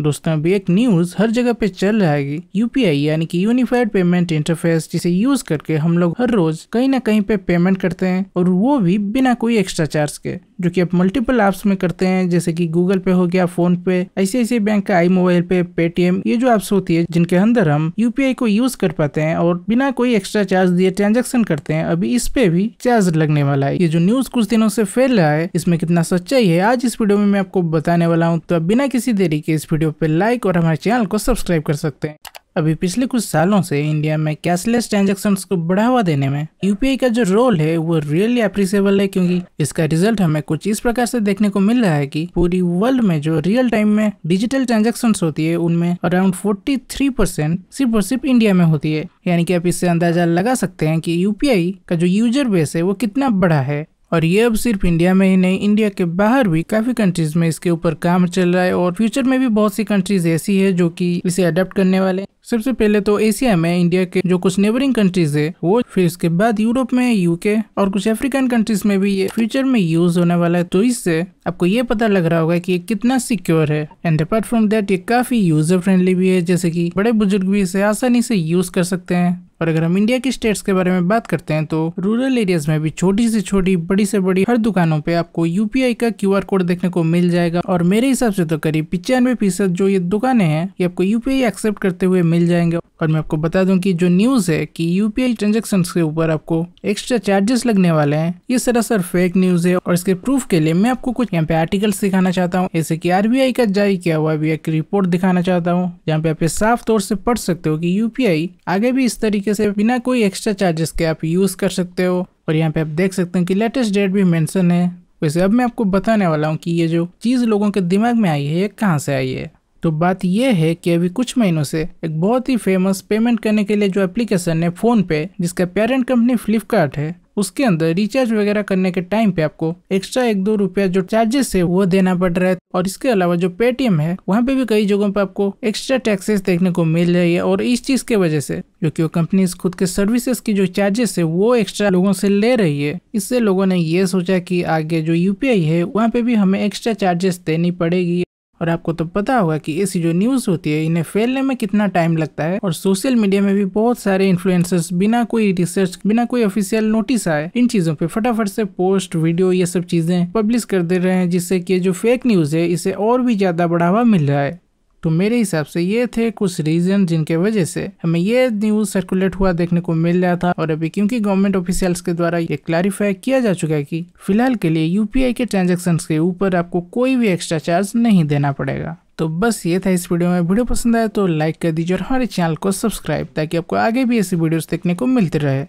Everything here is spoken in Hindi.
दोस्तों अभी एक न्यूज हर जगह पे चल रहा है यूपीआई यानी कि यूनिफाइड पेमेंट इंटरफेस जिसे यूज करके हम लोग हर रोज कहीं ना कहीं पे पेमेंट करते हैं और वो भी बिना कोई एक्स्ट्रा चार्ज के जो कि आप मल्टीपल ऐप्स में करते हैं जैसे कि गूगल पे हो गया फोन पे ऐसे बैंक का आई मोबाइल पे पेटीएम ये जो ऐप्स होती है जिनके अंदर हम यूपीआई को यूज कर पाते हैं और बिना कोई एक्स्ट्रा चार्ज दिए ट्रांजेक्शन करते हैं अभी इस पे भी चार्ज लगने वाला है ये जो न्यूज कुछ दिनों से फैल रहा है इसमें कितना सच्चाई है आज इस वीडियो में मैं आपको बताने वाला हूँ तो आप बिना किसी देरी के इस वीडियो पे लाइक और हमारे चैनल को सब्सक्राइब कर सकते हैं अभी पिछले कुछ सालों से इंडिया में कैशलेस ट्रांजेक्शन को बढ़ावा देने में यूपीआई का जो रोल है वो रियली अप्रिसिएबल है क्योंकि इसका रिजल्ट हमें कुछ इस प्रकार से देखने को मिल रहा है कि पूरी वर्ल्ड में जो रियल टाइम में डिजिटल ट्रांजेक्शन होती है उनमें अराउंड फोर्टी थ्री परसेंट सिर्फ और सिर्फ इंडिया में होती है यानी कि आप इससे अंदाजा लगा सकते हैं कि यूपीआई का जो यूजर बेस है वो कितना बड़ा है और ये अब सिर्फ इंडिया में ही नहीं इंडिया के बाहर भी काफ़ी कंट्रीज में इसके ऊपर काम चल रहा है और फ्यूचर में भी बहुत सी कंट्रीज ऐसी है जो कि इसे अडोप्ट करने वाले सबसे पहले तो एशिया में इंडिया के जो कुछ नेबरिंग कंट्रीज है वो फिर इसके बाद यूरोप में यूके और कुछ अफ्रीकन कंट्रीज में भी ये फ्यूचर में यूज होने वाला है तो इससे आपको ये पता लग रहा होगा कि ये कितना सिक्योर है एंड अपार्ट फ्रॉम दैट ये काफी यूजर फ्रेंडली भी है जैसे कि बड़े बुजुर्ग भी इसे आसानी से यूज कर सकते हैं और अगर हम इंडिया की स्टेट्स के बारे में बात करते हैं तो रूरल एरियाज में भी छोटी से छोटी बड़ी से बड़ी हर दुकानों पे आपको यूपीआई का क्यूआर कोड देखने को मिल जाएगा और मेरे हिसाब से तो करीब पिचानवे फीसद जो ये दुकानें हैं ये आपको यूपीआई एक्सेप्ट करते हुए मिल जाएंगे और मैं आपको बता दूं कि जो न्यूज़ है कि यूपीआई ट्रांजेक्शन के ऊपर आपको एक्स्ट्रा चार्जेस लगने वाले हैं ये सरासर फेक न्यूज़ है और इसके प्रूफ के लिए मैं आपको कुछ यहाँ पे आर्टिकल्स दिखाना चाहता हूँ जैसे कि आरबीआई का जारी किया हुआ भी एक रिपोर्ट दिखाना चाहता हूँ जहाँ पे आप साफ तौर से पढ़ सकते हो कि यूपीआई आगे भी इस तरीके तरीके से बिना कोई एक्स्ट्रा चार्जेस के आप यूज़ कर सकते हो और यहाँ पे आप देख सकते हैं कि लेटेस्ट डेट भी मेंशन है वैसे अब मैं आपको बताने वाला हूँ कि ये जो चीज़ लोगों के दिमाग में आई है ये कहाँ से आई है तो बात ये है कि अभी कुछ महीनों से एक बहुत ही फेमस पेमेंट करने के लिए जो एप्लीकेशन है फ़ोन पे जिसका पेरेंट कंपनी फ्लिपकार्ट है उसके अंदर रिचार्ज वगैरह करने के टाइम पे आपको एक्स्ट्रा एक दो रुपया जो चार्जेस है वो देना पड़ रहा है और इसके अलावा जो पेटीएम है वहाँ पे भी कई जगहों पे आपको एक्स्ट्रा टैक्सेस देखने को मिल रही है और इस चीज के वजह से क्योंकि वो कंपनीज खुद के सर्विसेज की जो चार्जेस है वो एक्स्ट्रा लोगों से ले रही है इससे लोगों ने ये सोचा कि आगे जो यूपीआई है वहाँ पे भी हमें एक्स्ट्रा चार्जेस देनी पड़ेगी और आपको तो पता होगा कि ऐसी जो न्यूज़ होती है इन्हें फैलने में कितना टाइम लगता है और सोशल मीडिया में भी बहुत सारे इन्फ्लुएंसर्स बिना कोई रिसर्च बिना कोई ऑफिशियल नोटिस आए इन चीज़ों पे फटाफट से पोस्ट वीडियो ये सब चीज़ें पब्लिश कर दे रहे हैं जिससे कि जो फेक न्यूज़ है इसे और भी ज़्यादा बढ़ावा मिल रहा है तो मेरे हिसाब से ये थे कुछ रीजन जिनके वजह से हमें ये न्यूज सर्कुलेट हुआ देखने को मिल रहा था और अभी क्योंकि गवर्नमेंट ऑफिशियल्स के द्वारा ये क्लैरिफाई किया जा चुका है कि फिलहाल के लिए यूपीआई के ट्रांजेक्शन के ऊपर आपको कोई भी एक्स्ट्रा चार्ज नहीं देना पड़ेगा तो बस ये था इस वीडियो में वीडियो पसंद आया तो लाइक कर दीजिए और हमारे चैनल को सब्सक्राइब ताकि आपको आगे भी ऐसी वीडियोस देखने को मिलते रहे